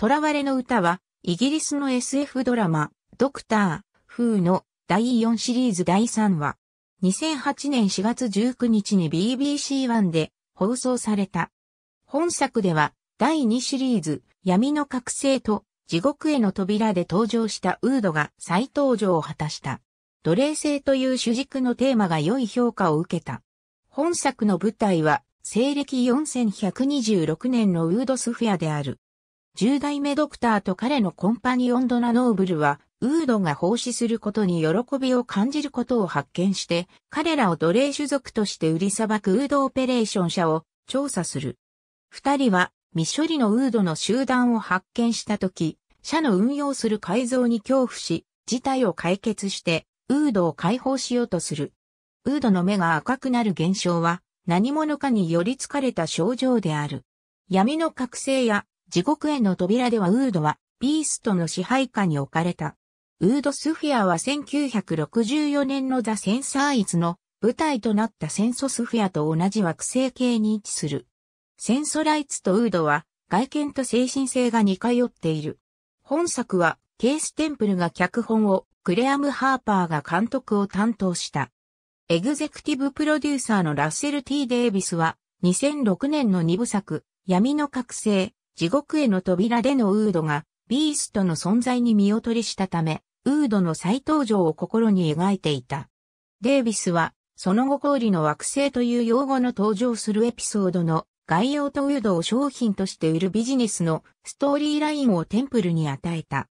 囚われの歌は、イギリスの SF ドラマ、ドクター、フーの第4シリーズ第3話。2008年4月19日に BBC1 で放送された。本作では、第2シリーズ、闇の覚醒と地獄への扉で登場したウードが再登場を果たした。奴隷制という主軸のテーマが良い評価を受けた。本作の舞台は、西暦4126年のウードスフィアである。10代目ドクターと彼のコンパニオンドナノーブルは、ウードが奉仕することに喜びを感じることを発見して、彼らを奴隷種族として売りさばくウードオペレーション者を調査する。二人は、未処理のウードの集団を発見したとき、社の運用する改造に恐怖し、事態を解決して、ウードを解放しようとする。ウードの目が赤くなる現象は、何者かにより疲れた症状である。闇の覚醒や地獄への扉ではウードはビーストの支配下に置かれた。ウードスフィアは1964年のザ・センサーイズの舞台となったセンソスフィアと同じ惑星系に位置する。センソライツとウードは外見と精神性が似通っている。本作はケース・テンプルが脚本をクレアム・ハーパーが監督を担当した。エグゼクティブプロデューサーのラッセル・ T・ デイビスは2006年の2部作闇の覚醒地獄への扉でのウードが、ビーストの存在に見劣りしたため、ウードの再登場を心に描いていた。デイビスは、その後氷の惑星という用語の登場するエピソードの概要とウードを商品として売るビジネスのストーリーラインをテンプルに与えた。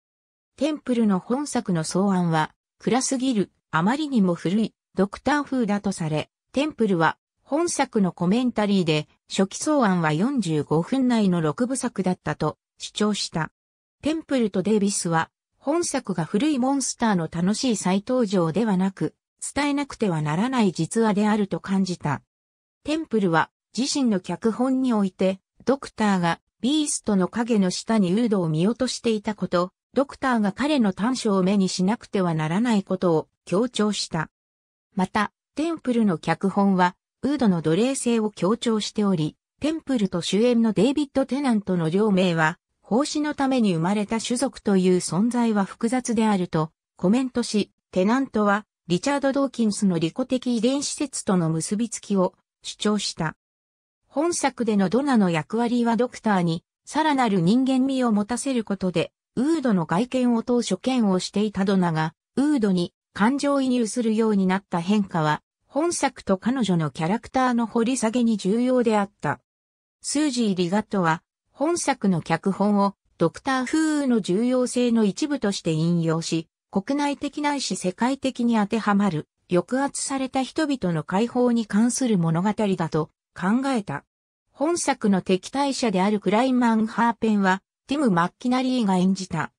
テンプルの本作の草案は、暗すぎる、あまりにも古い、ドクター風だとされ、テンプルは本作のコメンタリーで、初期草案は45分内の6部作だったと主張した。テンプルとデイビスは、本作が古いモンスターの楽しい再登場ではなく、伝えなくてはならない実話であると感じた。テンプルは、自身の脚本において、ドクターがビーストの影の下にウードを見落としていたこと、ドクターが彼の短所を目にしなくてはならないことを強調した。また、テンプルの脚本はウードの奴隷性を強調しており、テンプルと主演のデイビッド・テナントの両名は、奉仕のために生まれた種族という存在は複雑であるとコメントし、テナントはリチャード・ドーキンスの利己的遺伝子説との結びつきを主張した。本作でのドナの役割はドクターにさらなる人間味を持たせることで、ウードの外見を当初剣をしていたドナが、ウードに感情移入するようになった変化は、本作と彼女のキャラクターの掘り下げに重要であった。スージー・リガットは、本作の脚本を、ドクター・フーの重要性の一部として引用し、国内的ないし世界的に当てはまる、抑圧された人々の解放に関する物語だと考えた。本作の敵対者であるクライマン・ハーペンは、ティム・マッキナリーが演じた。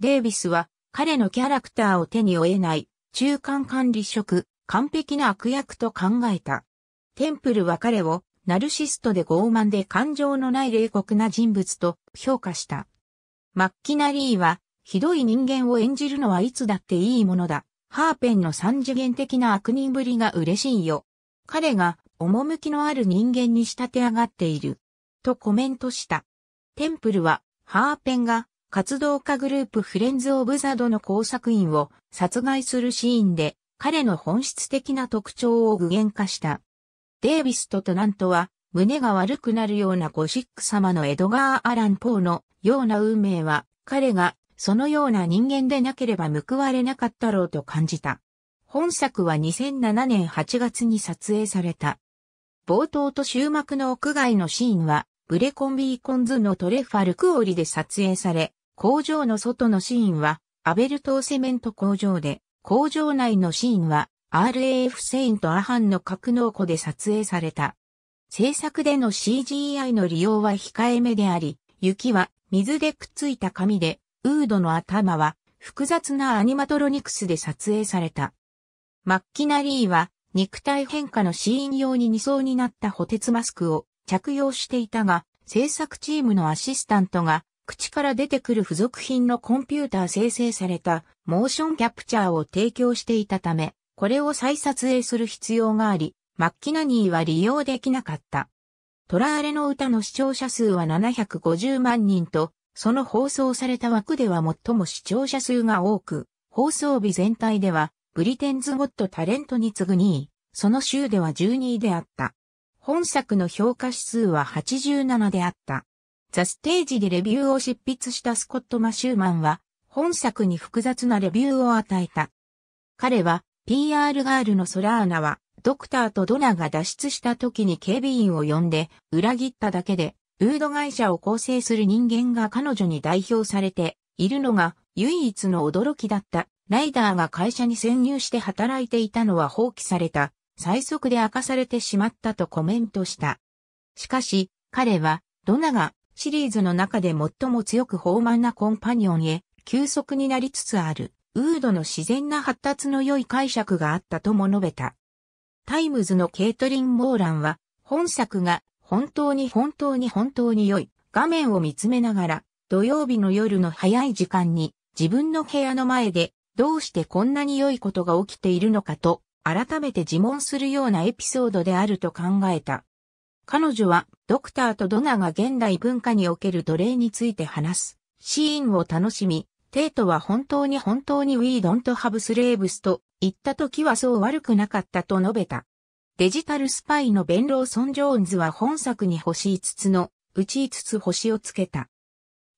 デイビスは、彼のキャラクターを手に負えない、中間管理職、完璧な悪役と考えた。テンプルは彼をナルシストで傲慢で感情のない冷酷な人物と評価した。マッキナリーは、ひどい人間を演じるのはいつだっていいものだ。ハーペンの三次元的な悪人ぶりが嬉しいよ。彼が、趣のある人間に仕立て上がっている。とコメントした。テンプルは、ハーペンが、活動家グループフレンズ・オブ・ザ・ドの工作員を殺害するシーンで、彼の本質的な特徴を具現化した。デイビスとトナントは、胸が悪くなるようなゴシック様のエドガー・アラン・ポーのような運命は、彼がそのような人間でなければ報われなかったろうと感じた。本作は2007年8月に撮影された。冒頭と終幕の屋外のシーンは、ブレコンビーコンズのトレファルクオリで撮影され、工場の外のシーンは、アベルトーセメント工場で工場内のシーンは RAF セインとアハンの格納庫で撮影された。制作での CGI の利用は控えめであり、雪は水でくっついた紙で、ウードの頭は複雑なアニマトロニクスで撮影された。マッキナリーは肉体変化のシーン用に2層になった補鉄マスクを着用していたが、制作チームのアシスタントが口から出てくる付属品のコンピューター生成されたモーションキャプチャーを提供していたため、これを再撮影する必要があり、マッキナニーは利用できなかった。トラーレの歌の視聴者数は750万人と、その放送された枠では最も視聴者数が多く、放送日全体では、ブリテンズ・ゴット・タレントに次ぐ2位、その週では12位であった。本作の評価指数は87であった。ザ・ステージでレビューを執筆したスコット・マシューマンは、本作に複雑なレビューを与えた。彼は、PR ガールのソラーナは、ドクターとドナが脱出した時に警備員を呼んで、裏切っただけで、フード会社を構成する人間が彼女に代表されているのが唯一の驚きだった。ライダーが会社に潜入して働いていたのは放棄された、最速で明かされてしまったとコメントした。しかし、彼は、ドナがシリーズの中で最も強く豊満なコンパニオンへ急速になりつつある、ウードの自然な発達の良い解釈があったとも述べた。タイムズのケイトリン・モーランは、本作が本当に本当に本当に良い画面を見つめながら、土曜日の夜の早い時間に自分の部屋の前でどうしてこんなに良いことが起きているのかと改めて自問するようなエピソードであると考えた。彼女はドクターとドナが現代文化における奴隷について話すシーンを楽しみ、テイトは本当に本当に We don't have slaves と言った時はそう悪くなかったと述べた。デジタルスパイのベン・ローソン・ジョーンズは本作に星5つのうち5つ星をつけた。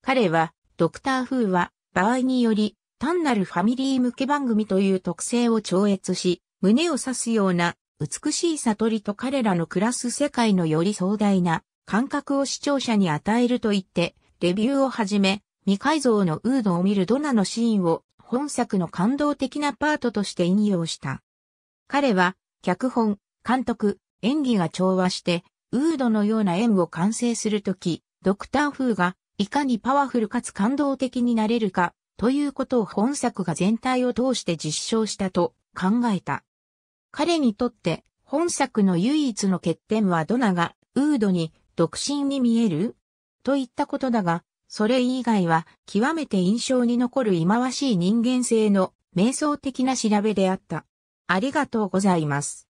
彼はドクター・フーは場合により単なるファミリー向け番組という特性を超越し、胸を刺すような美しい悟りと彼らの暮らす世界のより壮大な感覚を視聴者に与えると言って、レビューをはじめ、未改造のウードを見るドナのシーンを本作の感動的なパートとして引用した。彼は、脚本、監督、演技が調和して、ウードのような縁を完成するとき、ドクター風がいかにパワフルかつ感動的になれるか、ということを本作が全体を通して実証したと考えた。彼にとって本作の唯一の欠点はドナがウードに独身に見えるといったことだが、それ以外は極めて印象に残る忌まわしい人間性の瞑想的な調べであった。ありがとうございます。